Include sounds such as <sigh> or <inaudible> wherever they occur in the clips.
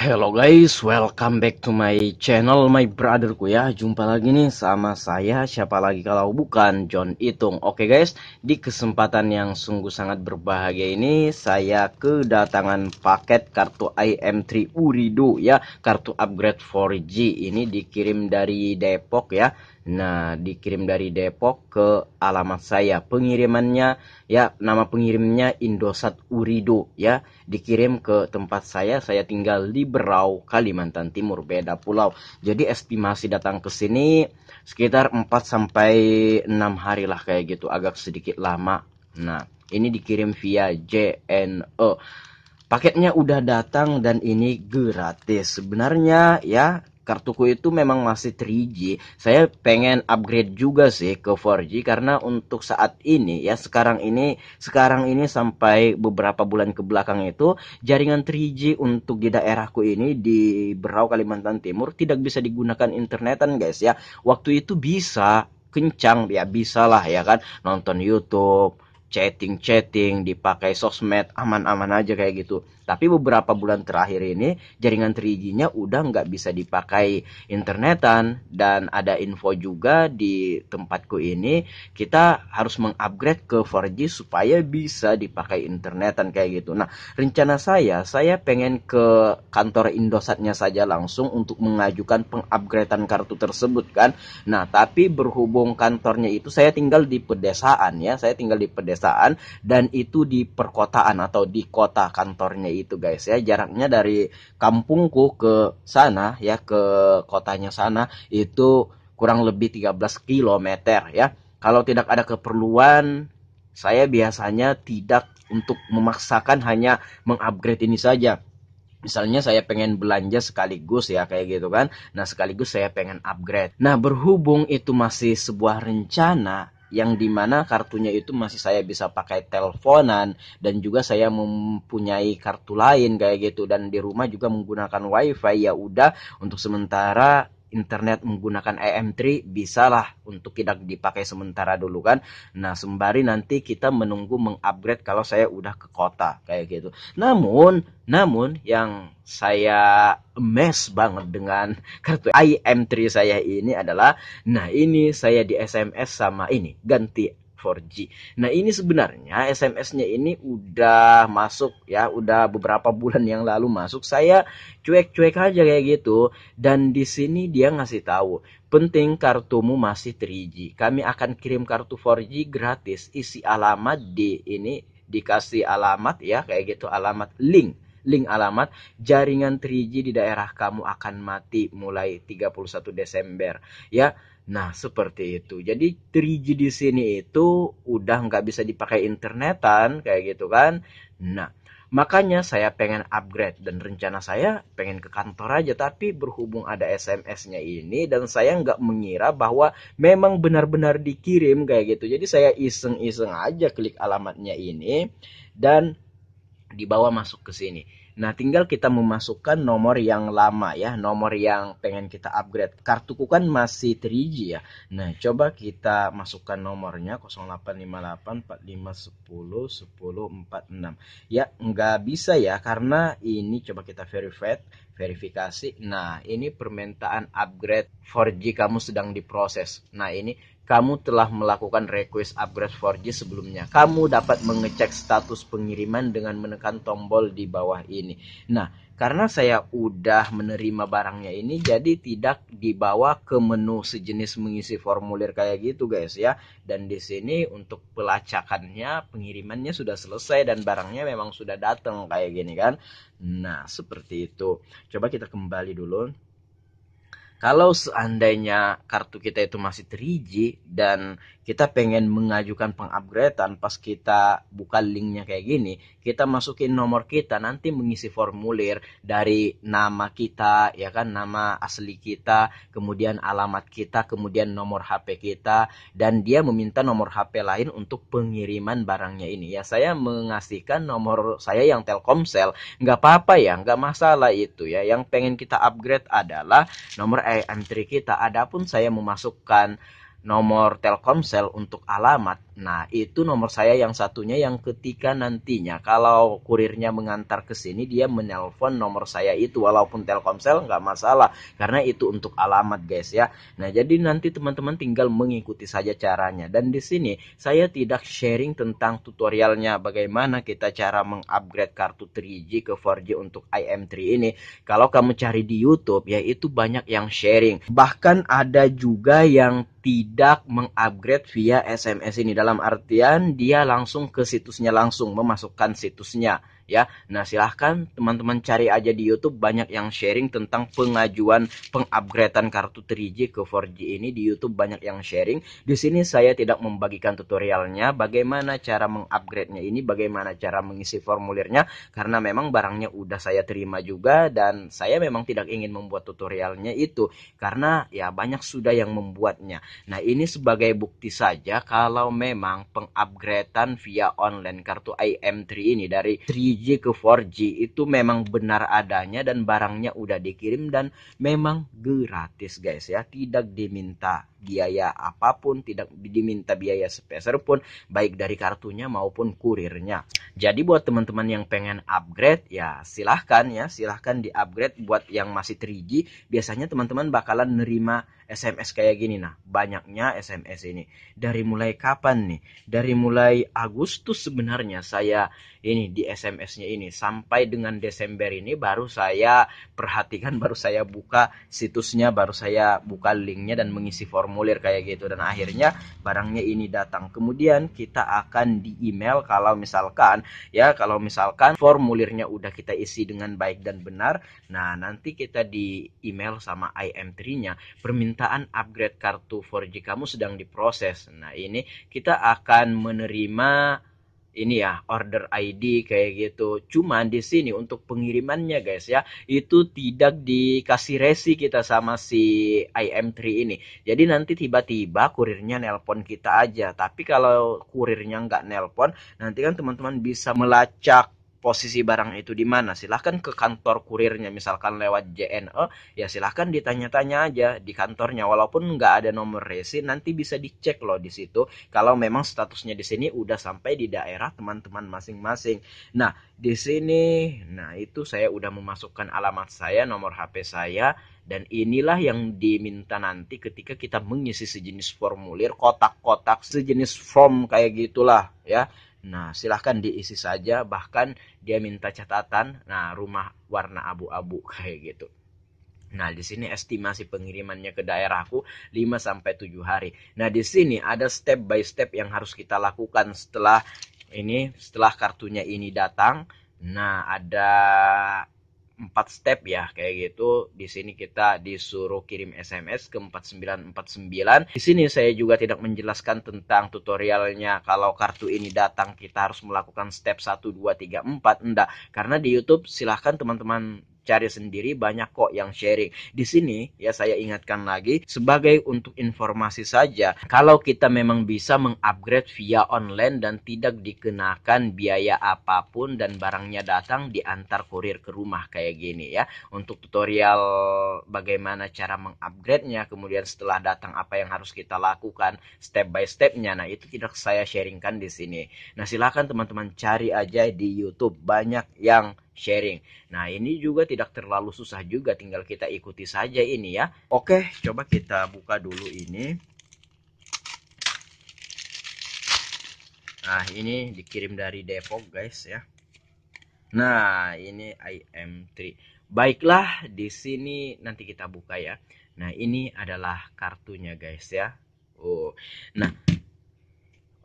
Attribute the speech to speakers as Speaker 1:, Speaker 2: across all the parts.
Speaker 1: Hello guys, welcome back to my channel my brotherku ya Jumpa lagi nih sama saya siapa lagi kalau bukan John Itung Oke guys, di kesempatan yang sungguh sangat berbahagia ini Saya kedatangan paket kartu IM3 Urido ya Kartu upgrade 4G ini dikirim dari Depok ya Nah, dikirim dari Depok ke alamat saya. Pengirimannya ya nama pengirimnya Indosat Urido ya. Dikirim ke tempat saya, saya tinggal di Berau, Kalimantan Timur, beda pulau. Jadi estimasi datang ke sini sekitar 4 sampai 6 hari lah kayak gitu, agak sedikit lama. Nah, ini dikirim via JNE. Paketnya udah datang dan ini gratis. Sebenarnya ya Kartuku itu memang masih 3G. Saya pengen upgrade juga sih ke 4G karena untuk saat ini ya sekarang ini sekarang ini sampai beberapa bulan ke belakang itu jaringan 3G untuk di daerahku ini di Berau Kalimantan Timur tidak bisa digunakan internetan guys ya. Waktu itu bisa kencang ya bisalah ya kan nonton YouTube chatting-chatting dipakai sosmed aman-aman aja kayak gitu tapi beberapa bulan terakhir ini jaringan 3G-nya udah nggak bisa dipakai internetan dan ada info juga di tempatku ini kita harus mengupgrade ke 4G supaya bisa dipakai internetan kayak gitu. Nah, rencana saya saya pengen ke kantor Indosatnya saja langsung untuk mengajukan pengupgradean kartu tersebut kan. Nah, tapi berhubung kantornya itu saya tinggal di pedesaan ya, saya tinggal di pedesaan dan itu di perkotaan atau di kota kantornya itu guys ya jaraknya dari kampungku ke sana ya ke kotanya sana itu kurang lebih 13 km ya kalau tidak ada keperluan saya biasanya tidak untuk memaksakan hanya mengupgrade ini saja Misalnya saya pengen belanja sekaligus ya kayak gitu kan. Nah sekaligus saya pengen upgrade. Nah berhubung itu masih sebuah rencana yang dimana kartunya itu masih saya bisa pakai teleponan dan juga saya mempunyai kartu lain kayak gitu dan di rumah juga menggunakan wifi ya udah untuk sementara internet menggunakan IM3 bisalah untuk tidak dipakai sementara dulu kan. Nah, sembari nanti kita menunggu mengupgrade kalau saya udah ke kota kayak gitu. Namun, namun yang saya mes banget dengan <laughs> kartu IM3 saya ini adalah nah ini saya di SMS sama ini ganti 4G. Nah, ini sebenarnya SMS-nya ini udah masuk ya, udah beberapa <laughs> bulan yang lalu masuk. Saya cuek-cuek aja kayak gitu dan di sini dia ngasih tahu, penting kartumu masih 3G. Kami akan kirim kartu 4G gratis. Isi alamat di ini dikasih alamat ya, kayak gitu alamat link link alamat jaringan 3G di daerah kamu akan mati mulai 31 Desember ya Nah, seperti itu. Jadi 3G di sini itu udah nggak bisa dipakai internetan kayak gitu kan. Nah, makanya saya pengen upgrade dan rencana saya pengen ke kantor aja tapi berhubung ada SMS-nya ini dan saya nggak mengira bahwa memang benar-benar dikirim kayak gitu. Jadi saya iseng-iseng aja klik alamatnya ini dan dibawa masuk ke sini. Nah, tinggal kita memasukkan nomor yang lama ya, nomor yang pengen kita upgrade. Kartuku kan masih 3G ya. Nah, coba kita masukkan nomornya 0858 4510 1046. Ya, nggak bisa ya karena ini coba kita verified verifikasi. Nah, ini permintaan upgrade 4G kamu sedang diproses. Nah, ini kamu telah melakukan request upgrade 4G sebelumnya. Kamu dapat mengecek status pengiriman dengan menekan tombol di bawah ini. Nah, karena saya udah menerima barangnya ini, jadi tidak dibawa ke menu sejenis mengisi formulir kayak gitu, guys ya. Dan di sini untuk pelacakannya, pengirimannya sudah selesai dan barangnya memang sudah datang kayak gini kan. Nah, seperti itu. Coba kita kembali dulu. Kalau seandainya kartu kita itu masih 3G dan kita pengen mengajukan pengupgradean pas kita buka linknya kayak gini kita masukin nomor kita nanti mengisi formulir dari nama kita ya kan nama asli kita kemudian alamat kita kemudian nomor HP kita dan dia meminta nomor HP lain untuk pengiriman barangnya ini ya saya mengasihkan nomor saya yang Telkomsel nggak apa-apa ya nggak masalah itu ya yang pengen kita upgrade adalah nomor entry kita adapun saya memasukkan nomor Telkomsel untuk alamat Nah, itu nomor saya yang satunya yang ketika nantinya kalau kurirnya mengantar ke sini dia menelpon nomor saya itu walaupun Telkomsel nggak masalah karena itu untuk alamat guys ya. Nah, jadi nanti teman-teman tinggal mengikuti saja caranya dan di sini saya tidak sharing tentang tutorialnya bagaimana kita cara mengupgrade kartu 3G ke 4G untuk IM3 ini. Kalau kamu cari di YouTube ya itu banyak yang sharing. Bahkan ada juga yang tidak mengupgrade via SMS ini dalam dalam artian dia langsung ke situsnya langsung memasukkan situsnya ya. Nah, silahkan teman-teman cari aja di YouTube banyak yang sharing tentang pengajuan pengupgradean kartu 3G ke 4G ini di YouTube banyak yang sharing. Di sini saya tidak membagikan tutorialnya bagaimana cara mengupgrade-nya ini, bagaimana cara mengisi formulirnya karena memang barangnya udah saya terima juga dan saya memang tidak ingin membuat tutorialnya itu karena ya banyak sudah yang membuatnya. Nah, ini sebagai bukti saja kalau memang pengupgradean via online kartu IM3 ini dari 3G 3G ke 4G itu memang benar adanya dan barangnya udah dikirim dan memang gratis guys ya tidak diminta biaya apapun tidak diminta biaya sepeser pun baik dari kartunya maupun kurirnya jadi buat teman-teman yang pengen upgrade ya silahkan ya silahkan di upgrade buat yang masih 3G biasanya teman-teman bakalan nerima SMS kayak gini nah banyaknya SMS ini dari mulai kapan nih dari mulai Agustus sebenarnya saya ini di SMS-nya ini sampai dengan Desember ini baru saya perhatikan baru saya buka situsnya baru saya buka linknya dan mengisi formulir kayak gitu dan akhirnya barangnya ini datang kemudian kita akan di email kalau misalkan ya kalau misalkan formulirnya udah kita isi dengan baik dan benar nah nanti kita di email sama IM3-nya permintaan permintaan upgrade kartu 4G kamu sedang diproses. Nah, ini kita akan menerima ini ya order ID kayak gitu. Cuman di sini untuk pengirimannya guys ya, itu tidak dikasih resi kita sama si IM3 ini. Jadi nanti tiba-tiba kurirnya nelpon kita aja. Tapi kalau kurirnya nggak nelpon, nanti kan teman-teman bisa melacak posisi barang itu di mana silahkan ke kantor kurirnya misalkan lewat JNE ya silahkan ditanya-tanya aja di kantornya walaupun nggak ada nomor resi nanti bisa dicek loh di situ kalau memang statusnya di sini udah sampai di daerah teman-teman masing-masing nah di sini nah itu saya udah memasukkan alamat saya nomor HP saya dan inilah yang diminta nanti ketika kita mengisi sejenis formulir kotak-kotak sejenis form kayak gitulah ya Nah, silahkan diisi saja. Bahkan dia minta catatan, nah rumah warna abu-abu <laughs> kayak gitu. Nah, di sini estimasi pengirimannya ke daerahku 5 sampai 7 hari. Nah, di sini ada step by step yang harus kita lakukan setelah ini setelah kartunya ini datang. Nah, ada empat step ya kayak gitu. Di sini kita disuruh kirim SMS ke 4949. Di sini saya juga tidak menjelaskan tentang tutorialnya kalau kartu ini datang kita harus melakukan step 1 2 3 4 enggak. Karena di YouTube silahkan teman-teman cari sendiri banyak kok yang sharing. Di sini ya saya ingatkan lagi sebagai untuk informasi saja. Kalau kita memang bisa mengupgrade via online dan tidak dikenakan biaya apapun dan barangnya datang diantar kurir ke rumah kayak gini ya. Untuk tutorial bagaimana cara mengupgrade-nya kemudian setelah datang apa yang harus kita lakukan step by stepnya. Nah, itu tidak saya sharingkan di sini. Nah, silahkan teman-teman cari aja di YouTube banyak yang sharing. Nah, ini juga tidak terlalu susah juga, tinggal kita ikuti saja ini ya. Oke, coba kita buka dulu ini. Nah, ini dikirim dari Depok, guys ya. Nah, ini IM3. Baiklah, di sini nanti kita buka ya. Nah, ini adalah kartunya, guys ya. Oh. Nah.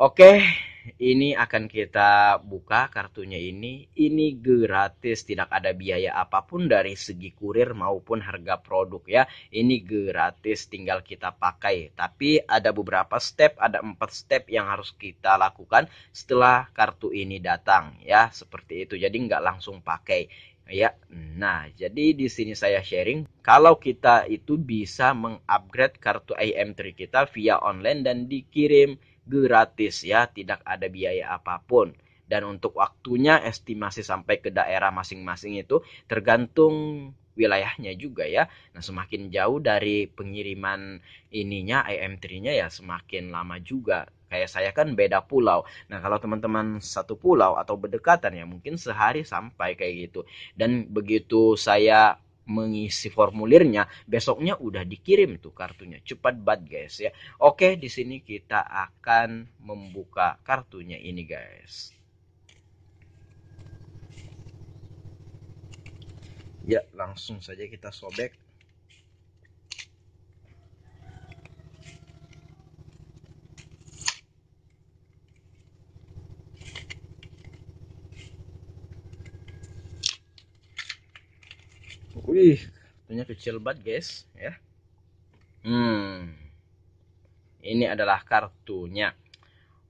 Speaker 1: Oke. Okay ini akan kita buka kartunya ini. Ini gratis, tidak ada biaya apapun dari segi kurir maupun harga produk ya. Ini gratis, tinggal kita pakai. Tapi ada beberapa step, ada empat step yang harus kita lakukan setelah kartu ini datang ya, seperti itu. Jadi nggak langsung pakai. Ya, nah jadi di sini saya sharing kalau kita itu bisa mengupgrade kartu IM3 kita via online dan dikirim gratis ya, tidak ada biaya apapun. Dan untuk waktunya estimasi sampai ke daerah masing-masing itu tergantung wilayahnya juga ya. Nah, semakin jauh dari pengiriman ininya IM3-nya ya semakin lama juga. Kayak saya kan beda pulau. Nah, kalau teman-teman satu pulau atau berdekatan ya mungkin sehari sampai kayak gitu. Dan begitu saya mengisi formulirnya besoknya udah dikirim tuh kartunya cepat banget guys ya oke di sini kita akan membuka kartunya ini guys ya langsung saja kita sobek Wih, punya kecil banget guys ya. Hmm. Ini adalah kartunya.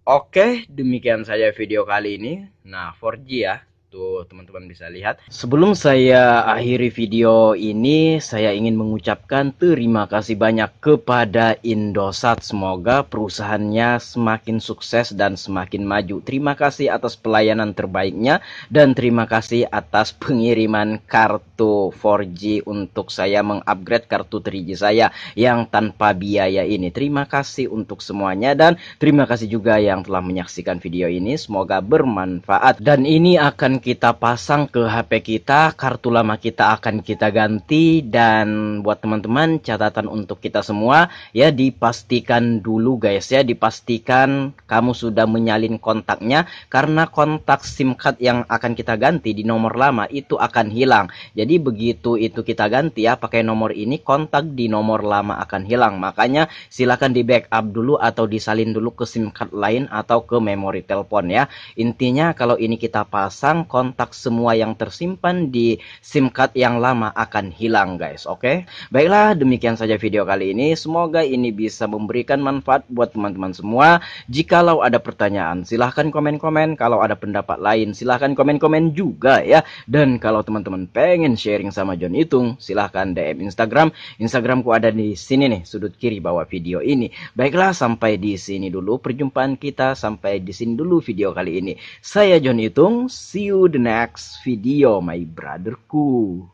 Speaker 1: Oke, demikian saja video kali ini. Nah, 4G ya. Tuh teman-teman bisa lihat. Sebelum saya akhiri video ini, saya ingin mengucapkan terima kasih banyak kepada Indosat. Semoga perusahaannya semakin sukses dan semakin maju. Terima kasih atas pelayanan terbaiknya dan terima kasih atas pengiriman kartu 4G untuk saya mengupgrade kartu 3G saya yang tanpa biaya ini. Terima kasih untuk semuanya dan terima kasih juga yang telah menyaksikan video ini. Semoga bermanfaat dan ini akan kita pasang ke HP kita, kartu lama kita akan kita ganti dan buat teman-teman catatan untuk kita semua ya dipastikan dulu guys ya, dipastikan kamu sudah menyalin kontaknya karena kontak SIM card yang akan kita ganti di nomor lama itu akan hilang. Jadi begitu itu kita ganti ya pakai nomor ini kontak di nomor lama akan hilang. Makanya silakan di backup dulu atau disalin dulu ke SIM card lain atau ke memori telepon ya. Intinya kalau ini kita pasang kontak kontak semua yang tersimpan di SIM card yang lama akan hilang guys oke okay? baiklah demikian saja video kali ini semoga ini bisa memberikan manfaat buat teman-teman semua jikalau ada pertanyaan silahkan komen-komen kalau ada pendapat lain silahkan komen-komen juga ya dan kalau teman-teman pengen sharing sama John Itung silahkan DM Instagram Instagramku ada di sini nih sudut kiri bawah video ini baiklah sampai di sini dulu perjumpaan kita sampai di sini dulu video kali ini saya John Itung see you the next video, my brother Cool.